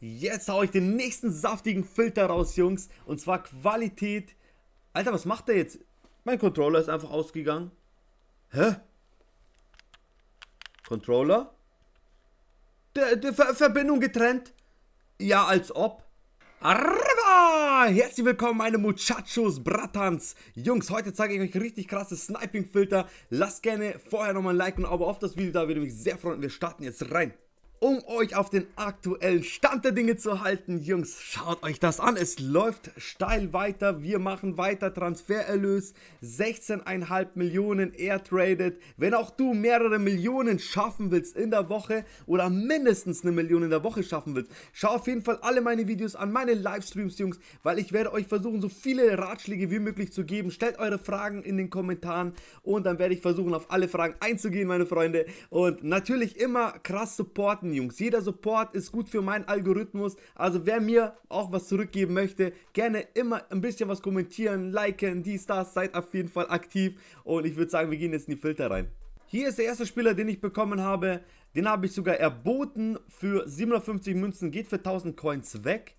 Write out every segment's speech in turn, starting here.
Jetzt haue ich den nächsten saftigen Filter raus, Jungs. Und zwar Qualität. Alter, was macht der jetzt? Mein Controller ist einfach ausgegangen. Hä? Controller? Der, der Ver Verbindung getrennt? Ja, als ob. Arriba! Herzlich willkommen, meine Muchachos, Bratans. Jungs, heute zeige ich euch richtig krasse Sniping-Filter. Lasst gerne vorher nochmal ein Like und ein Abo auf das Video da, würde mich sehr freuen. Wir starten jetzt rein um euch auf den aktuellen Stand der Dinge zu halten. Jungs, schaut euch das an. Es läuft steil weiter. Wir machen weiter. Transfererlös 16,5 Millionen air traded. Wenn auch du mehrere Millionen schaffen willst in der Woche oder mindestens eine Million in der Woche schaffen willst, schau auf jeden Fall alle meine Videos an, meine Livestreams, Jungs, weil ich werde euch versuchen, so viele Ratschläge wie möglich zu geben. Stellt eure Fragen in den Kommentaren und dann werde ich versuchen, auf alle Fragen einzugehen, meine Freunde. Und natürlich immer krass supporten supporten, Jungs. Jeder Support ist gut für meinen Algorithmus. Also wer mir auch was zurückgeben möchte, gerne immer ein bisschen was kommentieren, liken, die Stars, seid auf jeden Fall aktiv. Und ich würde sagen, wir gehen jetzt in die Filter rein. Hier ist der erste Spieler, den ich bekommen habe. Den habe ich sogar erboten für 750 Münzen, geht für 1000 Coins weg.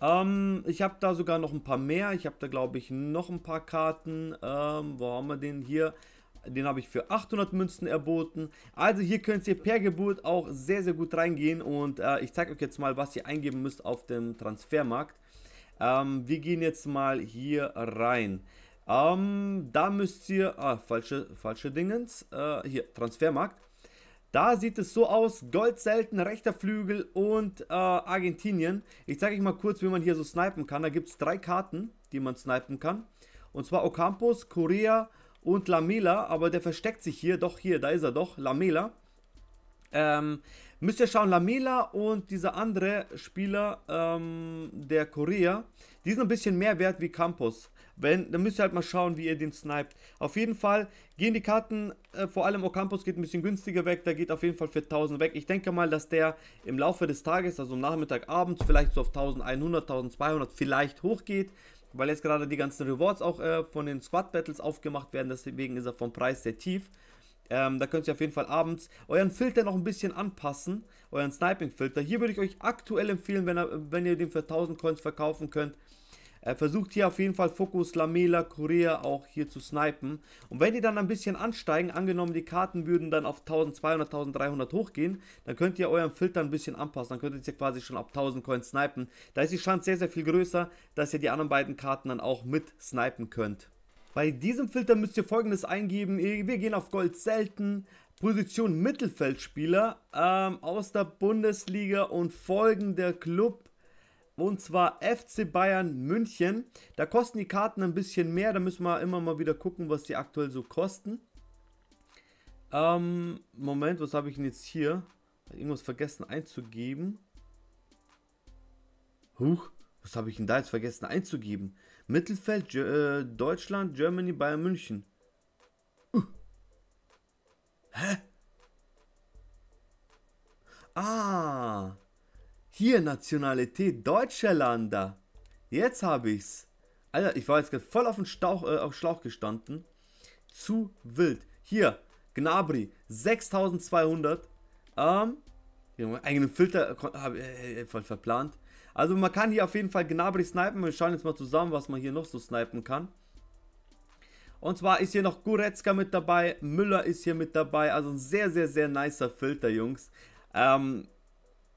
Ähm, ich habe da sogar noch ein paar mehr. Ich habe da, glaube ich, noch ein paar Karten. Ähm, wo haben wir den hier? den habe ich für 800 Münzen erboten. Also hier könnt ihr per Geburt auch sehr, sehr gut reingehen und äh, ich zeige euch jetzt mal, was ihr eingeben müsst auf dem Transfermarkt. Ähm, wir gehen jetzt mal hier rein. Ähm, da müsst ihr, ah, falsche, falsche Dingens, äh, hier, Transfermarkt. Da sieht es so aus, Gold selten, rechter Flügel und äh, Argentinien. Ich zeige euch mal kurz, wie man hier so snipen kann. Da gibt es drei Karten, die man snipen kann. Und zwar Ocampos, Korea und Lamela, aber der versteckt sich hier. Doch, hier, da ist er doch, Lamela. Ähm, müsst ihr schauen, Lamela und dieser andere Spieler, ähm, der Korea, die sind ein bisschen mehr wert wie Campus. Wenn, dann müsst ihr halt mal schauen, wie ihr den sniped. Auf jeden Fall gehen die Karten, äh, vor allem Ocampos geht ein bisschen günstiger weg, der geht auf jeden Fall für 1000 weg. Ich denke mal, dass der im Laufe des Tages, also am Nachmittag, abends, vielleicht so auf 1100, 1200 vielleicht hochgeht weil jetzt gerade die ganzen Rewards auch äh, von den Squad Battles aufgemacht werden, deswegen ist er vom Preis sehr tief. Ähm, da könnt ihr auf jeden Fall abends euren Filter noch ein bisschen anpassen, euren Sniping-Filter. Hier würde ich euch aktuell empfehlen, wenn, er, wenn ihr den für 1000 Coins verkaufen könnt, er äh, versucht hier auf jeden Fall Fokus, Lamela, Korea auch hier zu snipen. Und wenn die dann ein bisschen ansteigen, angenommen die Karten würden dann auf 1200, 1300 hochgehen, dann könnt ihr euren Filter ein bisschen anpassen. Dann könntet ihr quasi schon ab 1000 Coins snipen. Da ist die Chance sehr, sehr viel größer, dass ihr die anderen beiden Karten dann auch mit snipen könnt. Bei diesem Filter müsst ihr folgendes eingeben. Wir gehen auf Gold selten, Position Mittelfeldspieler ähm, aus der Bundesliga und folgender Club und zwar FC Bayern München. Da kosten die Karten ein bisschen mehr. Da müssen wir immer mal wieder gucken, was die aktuell so kosten. Ähm, Moment, was habe ich denn jetzt hier? Irgendwas vergessen einzugeben. Huch, was habe ich denn da jetzt vergessen einzugeben? Mittelfeld, G äh, Deutschland, Germany, Bayern München. Uh. Hä? Ah, hier, Nationalität deutscher Lander. Jetzt habe ich's. Alter, ich war jetzt gerade voll auf dem Stauch, äh, auf Schlauch gestanden. Zu wild. Hier, Gnabri, 6200. Ähm, eigenen Filter habe ich voll verplant. Also man kann hier auf jeden Fall Gnabri snipen. Wir schauen jetzt mal zusammen, was man hier noch so snipen kann. Und zwar ist hier noch Goretzka mit dabei, Müller ist hier mit dabei. Also ein sehr, sehr, sehr nicer Filter, Jungs. Ähm,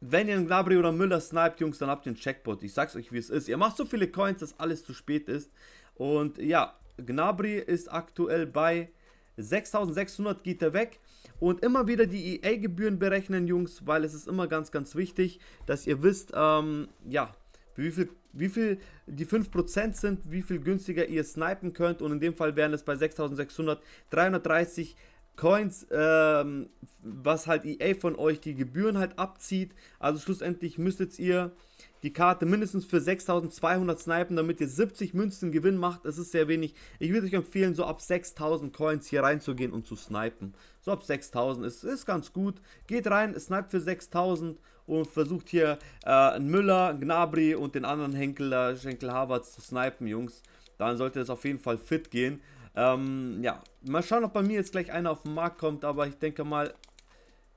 wenn ihr einen Gnabry oder Müller sniped, Jungs, dann habt ihr einen Checkpot. Ich sag's euch, wie es ist. Ihr macht so viele Coins, dass alles zu spät ist. Und ja, Gnabry ist aktuell bei 6600 geht er weg. Und immer wieder die EA-Gebühren berechnen, Jungs, weil es ist immer ganz, ganz wichtig, dass ihr wisst, ähm, ja, wie viel, wie viel die 5% sind, wie viel günstiger ihr snipen könnt. Und in dem Fall wären es bei 6600 330 Coins, ähm, was halt EA von euch die Gebühren halt abzieht. Also schlussendlich müsstet ihr die Karte mindestens für 6200 snipen, damit ihr 70 Münzen Gewinn macht. Das ist sehr wenig. Ich würde euch empfehlen, so ab 6000 Coins hier reinzugehen und zu snipen. So ab 6000 ist, ist ganz gut. Geht rein, snipt für 6000 und versucht hier äh, einen Müller, einen Gnabry und den anderen Henkel, äh, Schenkel Havertz zu snipen, Jungs. Dann sollte es auf jeden Fall fit gehen. Ähm, ja, mal schauen, ob bei mir jetzt gleich einer auf den Markt kommt, aber ich denke mal,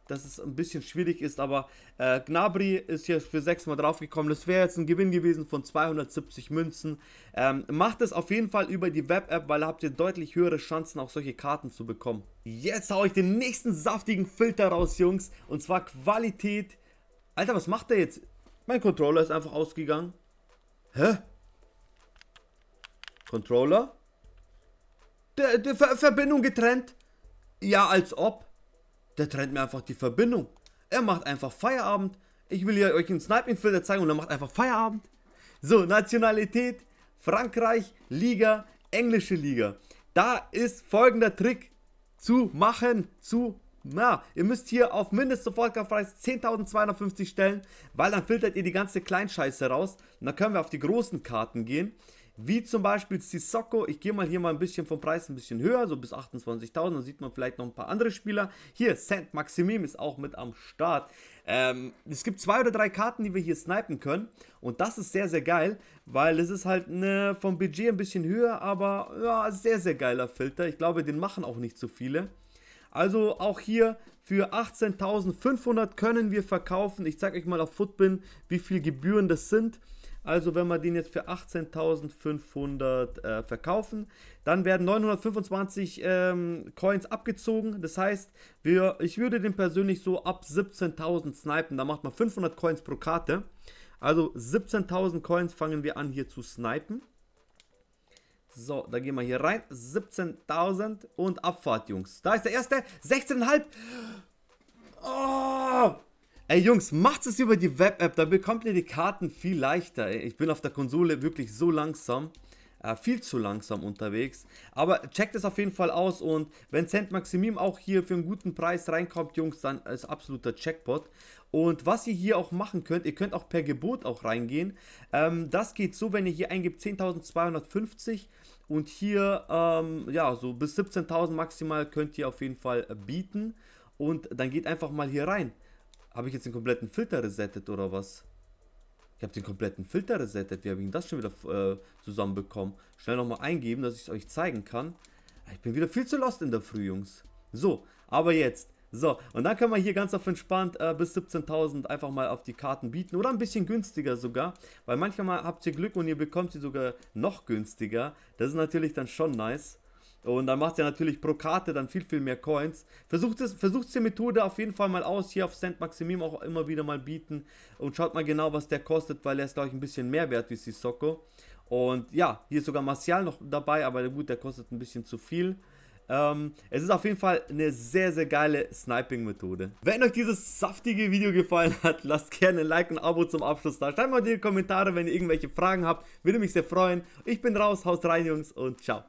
dass es ein bisschen schwierig ist, aber äh, Gnabri ist hier für 6 Mal draufgekommen. Das wäre jetzt ein Gewinn gewesen von 270 Münzen. Ähm, macht es auf jeden Fall über die Web-App, weil da habt ihr deutlich höhere Chancen, auch solche Karten zu bekommen. Jetzt hau ich den nächsten saftigen Filter raus, Jungs. Und zwar Qualität. Alter, was macht der jetzt? Mein Controller ist einfach ausgegangen. Hä? Controller? Der, der Ver Verbindung getrennt? Ja, als ob. Der trennt mir einfach die Verbindung. Er macht einfach Feierabend. Ich will ja euch einen Snipe-Infilter zeigen und er macht einfach Feierabend. So, Nationalität, Frankreich, Liga, englische Liga. Da ist folgender Trick zu machen, zu na, ihr müsst hier auf Mindestsofortkaufpreis 10.250 stellen, weil dann filtert ihr die ganze Kleinscheiße raus. Und dann können wir auf die großen Karten gehen wie zum Beispiel Sissoko. Ich gehe mal hier mal ein bisschen vom Preis ein bisschen höher, so bis 28.000. Dann sieht man vielleicht noch ein paar andere Spieler. Hier, Saint Maximim ist auch mit am Start. Ähm, es gibt zwei oder drei Karten, die wir hier snipen können. Und das ist sehr, sehr geil, weil es ist halt ne, vom Budget ein bisschen höher, aber ja, sehr, sehr geiler Filter. Ich glaube, den machen auch nicht so viele. Also auch hier für 18.500 können wir verkaufen. Ich zeige euch mal auf Footbin, wie viel Gebühren das sind. Also wenn wir den jetzt für 18.500 äh, verkaufen, dann werden 925 ähm, Coins abgezogen. Das heißt, wir, ich würde den persönlich so ab 17.000 snipen. Da macht man 500 Coins pro Karte. Also 17.000 Coins fangen wir an hier zu snipen. So, da gehen wir hier rein. 17.000 und Abfahrt, Jungs. Da ist der erste. 16,5. Oh! Ey Jungs, macht es über die Web-App, da bekommt ihr die Karten viel leichter. Ich bin auf der Konsole wirklich so langsam, äh, viel zu langsam unterwegs. Aber checkt es auf jeden Fall aus und wenn Cent Maximim auch hier für einen guten Preis reinkommt, Jungs, dann ist absoluter Checkpot. Und was ihr hier auch machen könnt, ihr könnt auch per Gebot auch reingehen. Ähm, das geht so, wenn ihr hier eingibt 10.250 und hier, ähm, ja, so bis 17.000 maximal könnt ihr auf jeden Fall äh, bieten. Und dann geht einfach mal hier rein. Habe ich jetzt den kompletten Filter resettet oder was? Ich habe den kompletten Filter resettet. Wie habe ich denn das schon wieder äh, zusammenbekommen? Schnell nochmal eingeben, dass ich es euch zeigen kann. Ah, ich bin wieder viel zu lost in der Früh, Jungs. So, aber jetzt. So, und dann kann man hier ganz auf entspannt äh, bis 17.000 einfach mal auf die Karten bieten oder ein bisschen günstiger sogar, weil manchmal habt ihr Glück und ihr bekommt sie sogar noch günstiger. Das ist natürlich dann schon nice. Und dann macht ihr natürlich pro Karte dann viel, viel mehr Coins. Versucht es, versucht die Methode auf jeden Fall mal aus. Hier auf St. Maximim auch immer wieder mal bieten. Und schaut mal genau, was der kostet, weil er ist, glaube ich, ein bisschen mehr wert wie Sissoko. Und ja, hier ist sogar Martial noch dabei, aber gut, der kostet ein bisschen zu viel. Ähm, es ist auf jeden Fall eine sehr, sehr geile Sniping-Methode. Wenn euch dieses saftige Video gefallen hat, lasst gerne ein Like und ein Abo zum Abschluss da. Schreibt mal in die Kommentare, wenn ihr irgendwelche Fragen habt. Würde mich sehr freuen. Ich bin raus, haut rein, Jungs, und ciao.